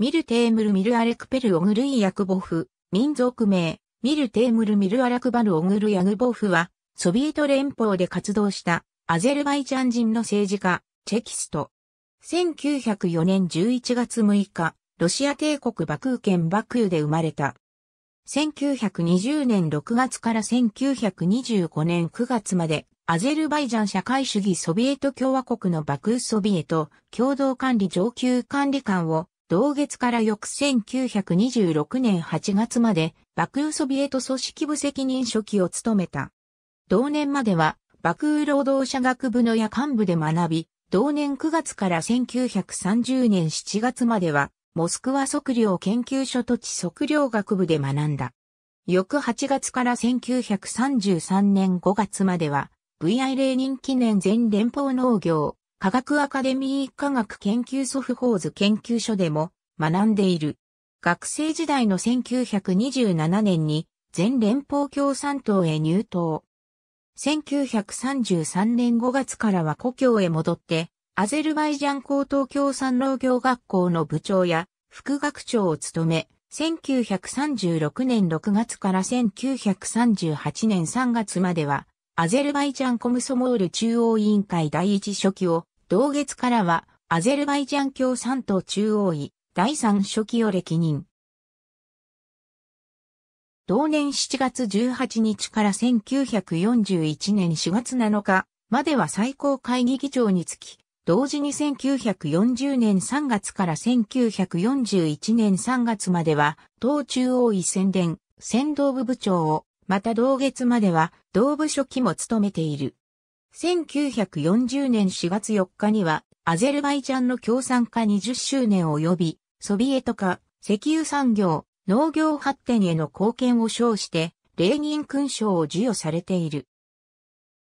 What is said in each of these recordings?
ミルテームルミルアレクペルオグルイヤクボフ、民族名、ミルテームルミルアラクバルオグルヤグボフは、ソビエト連邦で活動したアゼルバイジャン人の政治家、チェキスト。1904年11月6日、ロシア帝国バクー県バクーで生まれた。1920年6月から1925年9月まで、アゼルバイジャン社会主義ソビエト共和国のバクーソビエト共同管理上級管理官を同月から翌1926年8月まで、ク雨ソビエト組織部責任書記を務めた。同年までは、ク雨労働者学部の夜間部で学び、同年9月から1930年7月までは、モスクワ測量研究所土地測量学部で学んだ。翌8月から1933年5月までは、VI レーニン記念全連邦農業、科学アカデミー科学研究ソフホーズ研究所でも学んでいる。学生時代の1927年に全連邦共産党へ入党。1933年5月からは故郷へ戻って、アゼルバイジャン高等共産農業学校の部長や副学長を務め、1936年6月から1938年3月までは、アゼルバイジャンコムソモール中央委員会第一書記を同月からは、アゼルバイジャン共産党中央委、第三書記を歴任。同年7月18日から1941年4月7日までは最高会議議長につき、同時に1940年3月から1941年3月までは、党中央委宣伝、先導部部長を、また同月までは、同部書記も務めている。1940年4月4日には、アゼルバイジャンの共産化20周年及び、ソビエト化、石油産業、農業発展への貢献を称して、レーニン勲章を授与されている。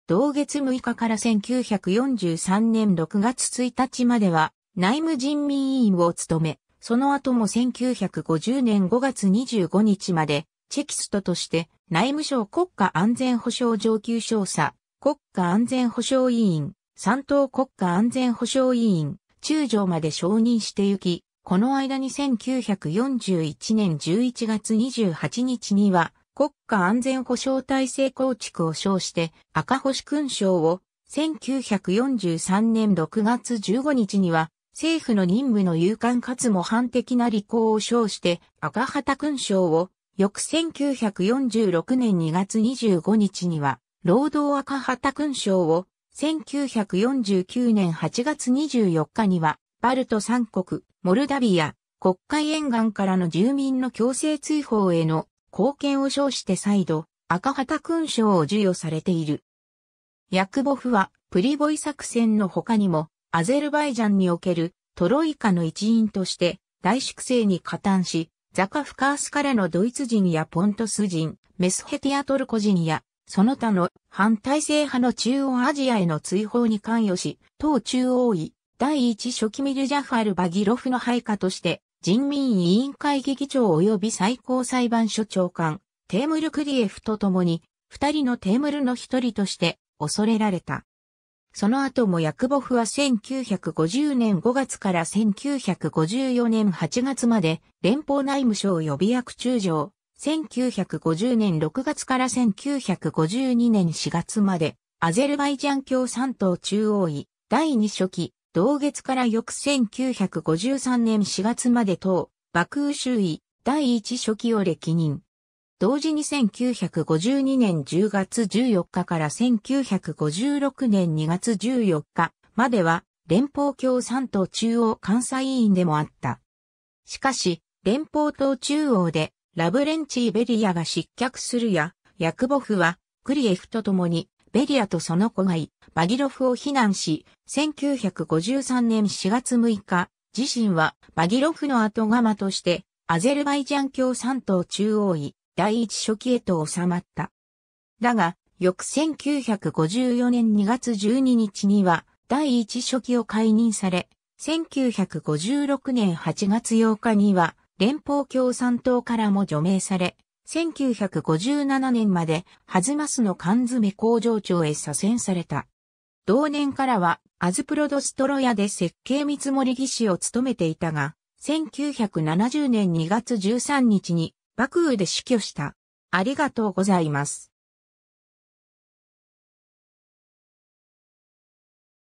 同月6日から1943年6月1日までは、内務人民委員を務め、その後も1950年5月25日まで、チェキストとして内務省国家安全保障上級少佐、国家安全保障委員、三党国家安全保障委員、中条まで承認してゆき、この間に1941年11月28日には、国家安全保障体制構築を称して赤星勲章を1943年6月15日には政府の任務の勇敢かつ模範的な履行を称して赤旗勲章を翌1946年2月25日には労働赤旗勲章を1949年8月24日には、バルト三国、モルダビア、国会沿岸からの住民の強制追放への貢献を称して再度、赤旗勲章を授与されている。ヤクボフは、プリボイ作戦の他にも、アゼルバイジャンにおけるトロイカの一員として、大粛清に加担し、ザカフカースからのドイツ人やポントス人、メスヘティアトルコ人やその他の反体制派の中央アジアへの追放に関与し、党中央委第一初期ミルジャファル・バギロフの配下として、人民委員会議議長及び最高裁判所長官、テームル・クリエフと共に、二人のテームルの一人として恐れられた。その後もヤクボフは1950年5月から1954年8月まで連邦内務省予備役中将、1950年6月から1952年4月まで、アゼルバイジャン共産党中央委第2書記、同月から翌1953年4月まで党、バクー州委第1書記を歴任。同時に1952年10月14日から1956年2月14日までは連邦共産党中央監査委員でもあった。しかし、連邦党中央でラブレンチー・ベリアが失脚するや、ヤクボフは、クリエフと共に、ベリアとその子がい、バギロフを非難し、1953年4月6日、自身はバギロフの後釜として、アゼルバイジャン共産党中央位、第一初期へと収まった。だが、翌1954年2月12日には、第一初期を解任され、1956年8月8日には、連邦共産党からも除名され、1957年までハズマスの缶詰工場長へ左遷された。同年からはアズプロドストロヤで設計見積もり技師を務めていたが、1970年2月13日に幕府で死去した。ありがとうございます。